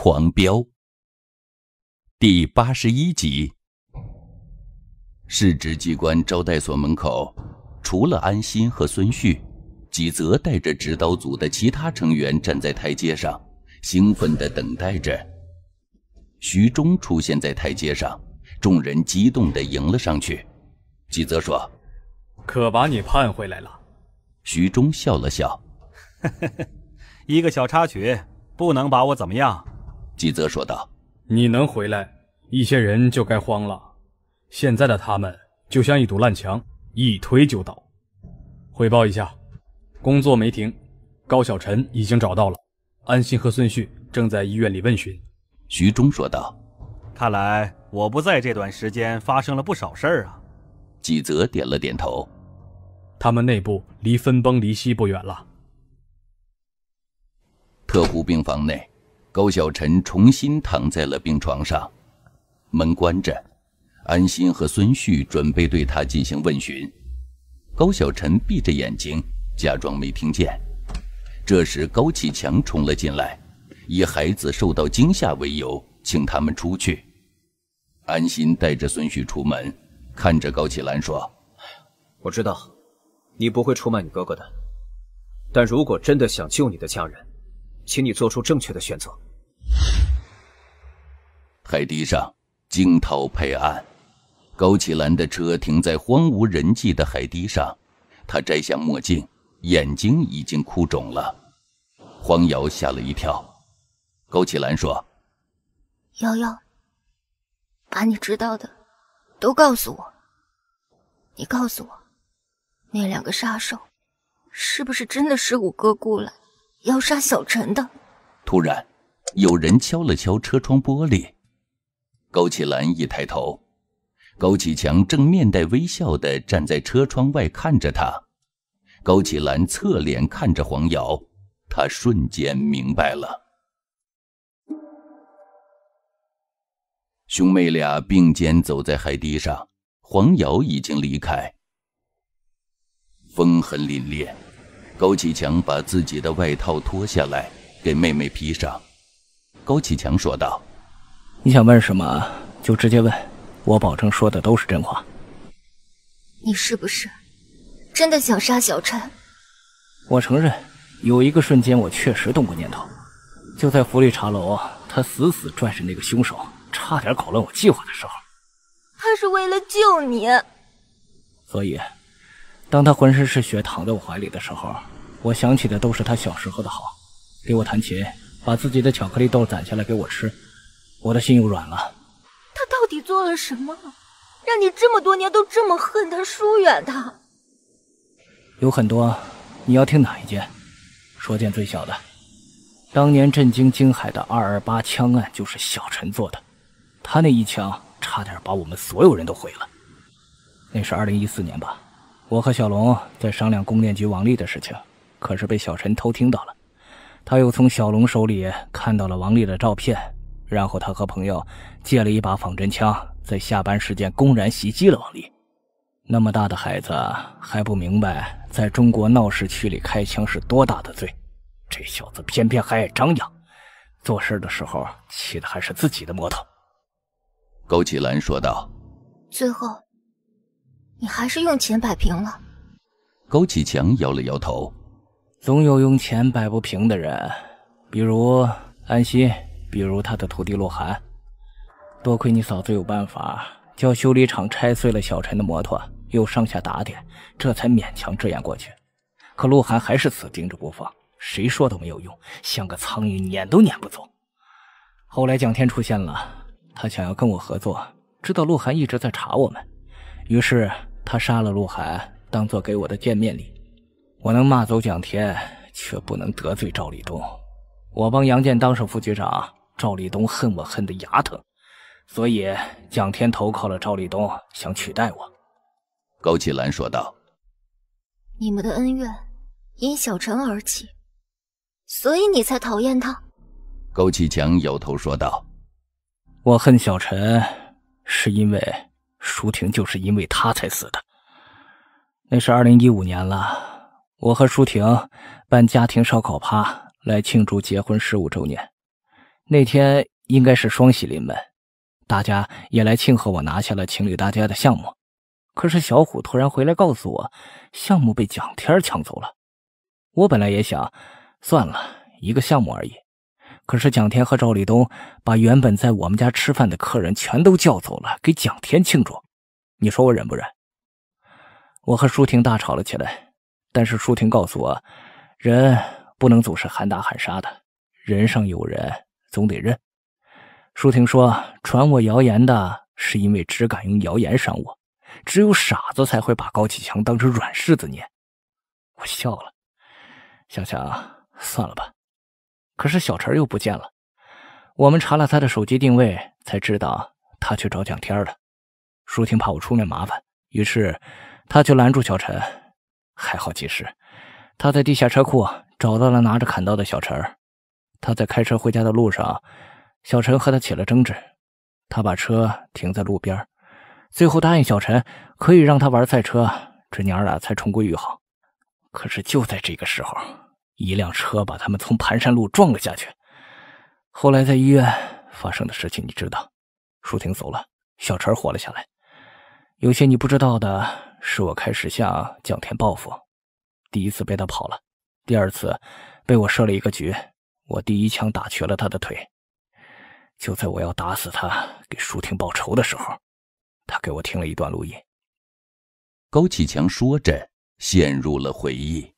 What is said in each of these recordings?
狂飙第八十一集，市直机关招待所门口，除了安心和孙旭，几泽带着指导组的其他成员站在台阶上，兴奋的等待着。徐忠出现在台阶上，众人激动的迎了上去。几泽说：“可把你盼回来了。”徐忠笑了笑：“一个小插曲，不能把我怎么样。”纪泽说道：“你能回来，一些人就该慌了。现在的他们就像一堵烂墙，一推就倒。”汇报一下，工作没停，高小晨已经找到了，安心和孙旭正在医院里问询。徐忠说道：“看来我不在这段时间发生了不少事儿啊。”纪泽点了点头：“他们内部离分崩离析不远了。”特护病房内。高小晨重新躺在了病床上，门关着，安心和孙旭准备对他进行问询。高小晨闭着眼睛，假装没听见。这时，高启强冲了进来，以孩子受到惊吓为由，请他们出去。安心带着孙旭出门，看着高启兰说：“我知道，你不会出卖你哥哥的，但如果真的想救你的家人。”请你做出正确的选择。海堤上，惊涛拍岸。高启兰的车停在荒无人迹的海堤上，他摘下墨镜，眼睛已经哭肿了。黄瑶吓了一跳。高启兰说：“瑶瑶，把你知道的都告诉我。你告诉我，那两个杀手是不是真的是我哥雇来？”的？”要杀小陈的。突然，有人敲了敲车窗玻璃。高启兰一抬头，高启强正面带微笑的站在车窗外看着他。高启兰侧脸看着黄瑶，她瞬间明白了。兄妹俩并肩走在海堤上，黄瑶已经离开。风很凛冽。高启强把自己的外套脱下来给妹妹披上。高启强说道：“你想问什么就直接问，我保证说的都是真话。”你是不是真的想杀小陈？我承认，有一个瞬间我确实动过念头。就在福利茶楼，他死死拽着那个凶手，差点搞乱我计划的时候，他是为了救你。所以。当他浑身是血躺在我怀里的时候，我想起的都是他小时候的好，给我弹琴，把自己的巧克力豆攒下来给我吃，我的心又软了。他到底做了什么，让你这么多年都这么恨他、疏远他？有很多，你要听哪一件？说件最小的。当年震惊京海的二二八枪案就是小陈做的，他那一枪差点把我们所有人都毁了。那是二零一四年吧。我和小龙在商量供电局王丽的事情，可是被小陈偷听到了。他又从小龙手里看到了王丽的照片，然后他和朋友借了一把仿真枪，在下班时间公然袭击了王丽。那么大的孩子还不明白，在中国闹市区里开枪是多大的罪？这小子偏偏还爱张扬，做事的时候气的还是自己的摩托。枸杞兰说道。最后。你还是用钱摆平了。高启强摇了摇头，总有用钱摆不平的人，比如安心，比如他的徒弟鹿晗。多亏你嫂子有办法，叫修理厂拆碎了小陈的摩托，又上下打点，这才勉强遮掩过去。可鹿晗还是死盯着不放，谁说都没有用，像个苍蝇撵都撵不走。后来蒋天出现了，他想要跟我合作，知道鹿晗一直在查我们，于是。他杀了鹿晗，当做给我的见面礼。我能骂走蒋天，却不能得罪赵立东。我帮杨建当上副局长，赵立东恨我恨得牙疼，所以蒋天投靠了赵立东，想取代我。高启兰说道：“你们的恩怨因小陈而起，所以你才讨厌他。”高启强摇头说道：“我恨小陈，是因为……”舒婷就是因为他才死的。那是二零一五年了，我和舒婷办家庭烧烤趴来庆祝结婚十五周年，那天应该是双喜临门，大家也来庆贺我拿下了情侣大家的项目。可是小虎突然回来告诉我，项目被蒋天抢走了。我本来也想，算了一个项目而已。可是蒋天和赵立东把原本在我们家吃饭的客人全都叫走了，给蒋天庆祝。你说我忍不忍？我和舒婷大吵了起来。但是舒婷告诉我，人不能总是喊打喊杀的，人上有人，总得认。舒婷说，传我谣言的是因为只敢用谣言伤我，只有傻子才会把高启强当成软柿子捏。我笑了，想想，算了吧。可是小陈又不见了，我们查了他的手机定位，才知道他去找蒋天了。舒婷怕我出面麻烦，于是他去拦住小陈，还好及时。他在地下车库找到了拿着砍刀的小陈。他在开车回家的路上，小陈和他起了争执，他把车停在路边，最后答应小陈可以让他玩赛车，这娘儿俩才重归于好。可是就在这个时候。一辆车把他们从盘山路撞了下去，后来在医院发生的事情你知道。舒婷走了，小陈活了下来。有些你不知道的，是我开始向蒋天报复。第一次被他跑了，第二次，被我设了一个局。我第一枪打瘸了他的腿。就在我要打死他给舒婷报仇的时候，他给我听了一段录音。高启强说着，陷入了回忆。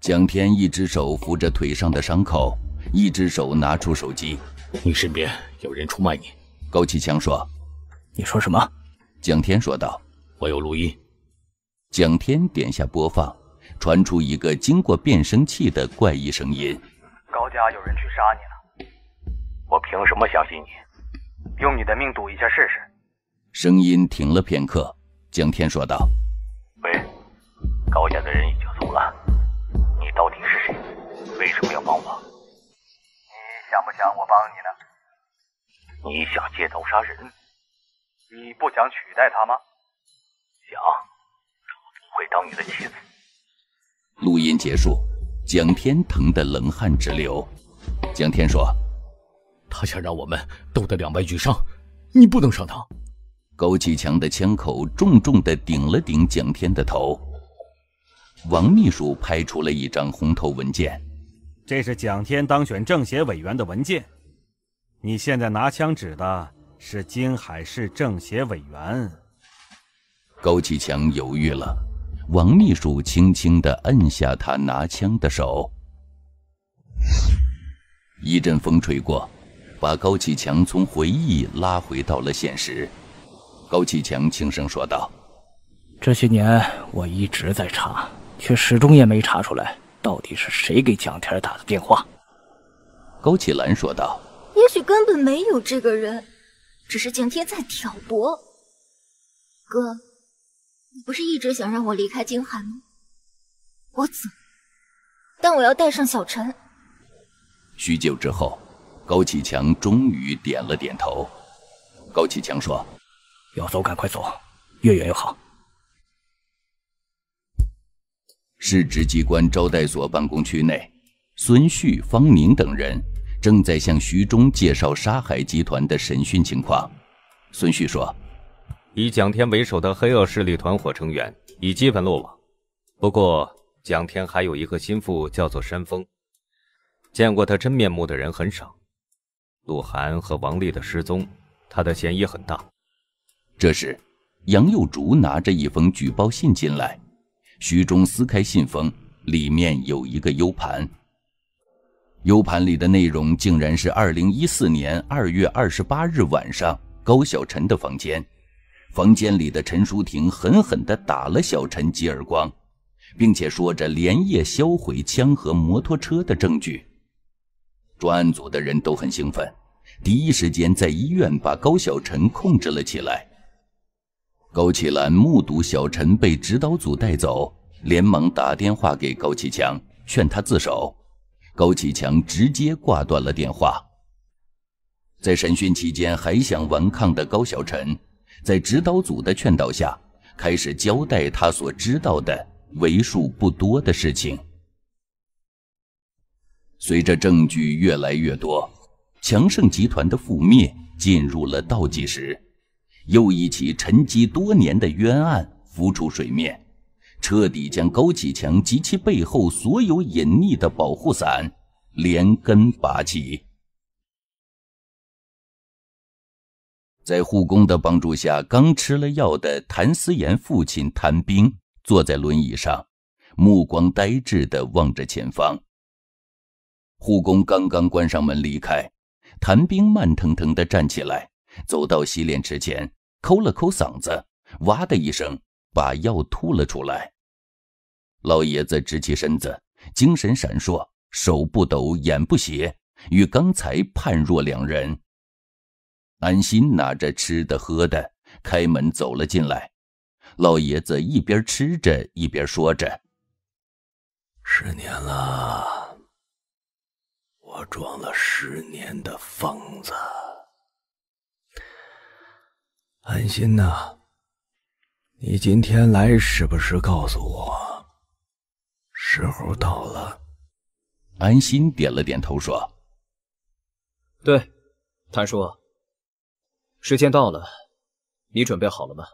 蒋 天一只手扶着腿上的伤口，一只手拿出手机。你身边有人出卖你？高启强说。你说什么？蒋天说道。我有录音。蒋天点下播放，传出一个经过变声器的怪异声音。高家有人去杀你了。我凭什么相信你？用你的命赌一下试试。声音停了片刻，蒋天说道。喂。高家的人已经走了，你到底是谁？为什么要帮我？你想不想我帮你呢？你想借刀杀人？你不想取代他吗？想，不会当你的妻子。录音结束，蒋天疼得冷汗直流。蒋天说：“他想让我们斗得两败俱伤，你不能上当。”高启强的枪口重重的顶了顶蒋天的头。王秘书拍出了一张红头文件，这是蒋天当选政协委员的文件。你现在拿枪指的是金海市政协委员。高启强犹豫了，王秘书轻轻地摁下他拿枪的手。一阵风吹过，把高启强从回忆拉回到了现实。高启强轻声说道：“这些年我一直在查。”却始终也没查出来，到底是谁给蒋天打的电话？高启兰说道：“也许根本没有这个人，只是蒋天在挑拨。”哥，你不是一直想让我离开京海吗？我走，但我要带上小陈。许久之后，高启强终于点了点头。高启强说：“要走，赶快走，越远越好。”市直机关招待所办公区内，孙旭、方明等人正在向徐忠介绍沙海集团的审讯情况。孙旭说：“以蒋天为首的黑恶势力团伙成员已基本落网，不过蒋天还有一个心腹，叫做山峰，见过他真面目的人很少。鹿晗和王丽的失踪，他的嫌疑很大。”这时，杨幼竹拿着一封举报信进来。徐忠撕开信封，里面有一个 U 盘。U 盘里的内容竟然是2014年2月28日晚上高小晨的房间，房间里的陈淑婷狠狠地打了小陈几耳光，并且说着连夜销毁枪和摩托车的证据。专案组的人都很兴奋，第一时间在医院把高小陈控制了起来。高启兰目睹小陈被指导组带走，连忙打电话给高启强，劝他自首。高启强直接挂断了电话。在审讯期间还想顽抗的高小陈，在指导组的劝导下，开始交代他所知道的为数不多的事情。随着证据越来越多，强盛集团的覆灭进入了倒计时。又一起沉积多年的冤案浮出水面，彻底将高启强及其背后所有隐匿的保护伞连根拔起。在护工的帮助下，刚吃了药的谭思言父亲谭兵坐在轮椅上，目光呆滞的望着前方。护工刚刚关上门离开，谭兵慢腾腾的站起来。走到洗脸池前，抠了抠嗓子，哇的一声把药吐了出来。老爷子直起身子，精神闪烁，手不抖，眼不斜，与刚才判若两人。安心拿着吃的喝的，开门走了进来。老爷子一边吃着，一边说着：“十年了，我装了十年的疯子。”安心呐，你今天来是不是告诉我，时候到了？安心点了点头，说：“对，谭叔，时间到了，你准备好了吗？”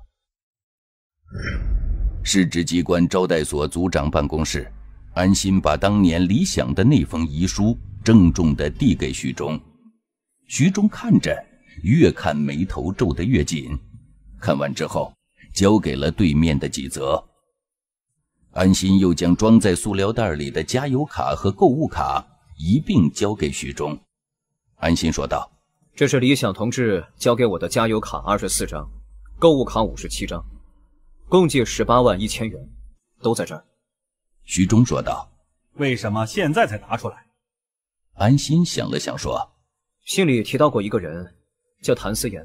市直机关招待所组长办公室，安心把当年理想的那封遗书郑重的递给徐忠，徐忠看着。越看眉头皱得越紧，看完之后交给了对面的几泽。安心又将装在塑料袋里的加油卡和购物卡一并交给徐忠。安心说道：“这是李想同志交给我的加油卡，二十四张，购物卡五十七张，共计十八万一千元，都在这儿。”徐忠说道：“为什么现在才拿出来？”安心想了想说：“信里提到过一个人。”叫谭思妍，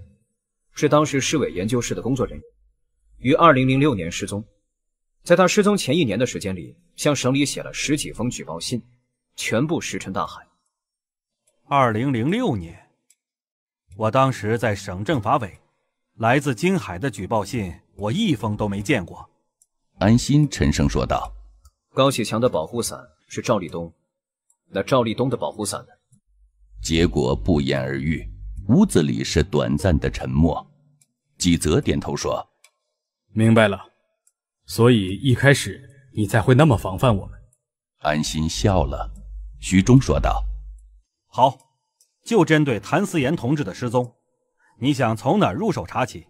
是当时市委研究室的工作人员，于二零零六年失踪。在他失踪前一年的时间里，向省里写了十几封举报信，全部石沉大海。二零零六年，我当时在省政法委，来自金海的举报信我一封都没见过。安心沉声说道：“高启强的保护伞是赵立东，那赵立东的保护伞呢？结果不言而喻。”屋子里是短暂的沉默，纪泽点头说：“明白了。”所以一开始你才会那么防范我们。安心笑了，徐忠说道：“好，就针对谭思言同志的失踪，你想从哪入手查起？”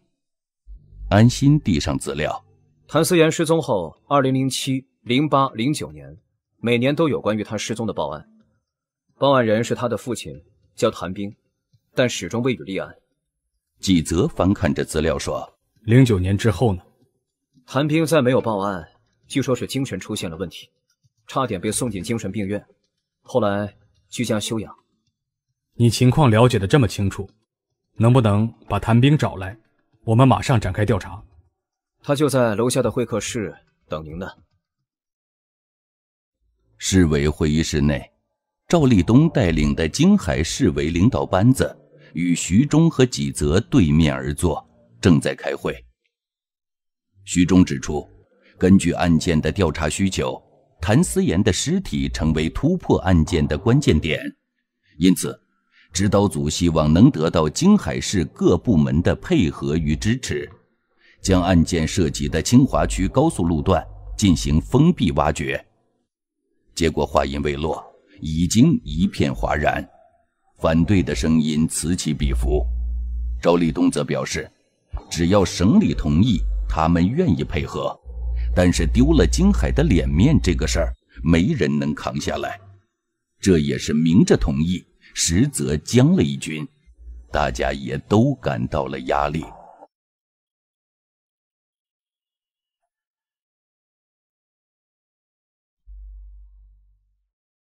安心递上资料。谭思言失踪后，二零零七、零八、零九年，每年都有关于他失踪的报案，报案人是他的父亲，叫谭兵。但始终未予立案。纪泽翻看着资料说：“零九年之后呢？谭兵再没有报案，据说是精神出现了问题，差点被送进精神病院，后来居家休养。你情况了解的这么清楚，能不能把谭兵找来？我们马上展开调查。他就在楼下的会客室等您呢。”市委会议室内，赵立东带领的京海市委领导班子。与徐忠和几泽对面而坐，正在开会。徐忠指出，根据案件的调查需求，谭思言的尸体成为突破案件的关键点，因此，指导组希望能得到京海市各部门的配合与支持，将案件涉及的清华区高速路段进行封闭挖掘。结果话音未落，已经一片哗然。反对的声音此起彼伏，赵立东则表示，只要省里同意，他们愿意配合。但是丢了金海的脸面这个事儿，没人能扛下来。这也是明着同意，实则将了一军，大家也都感到了压力。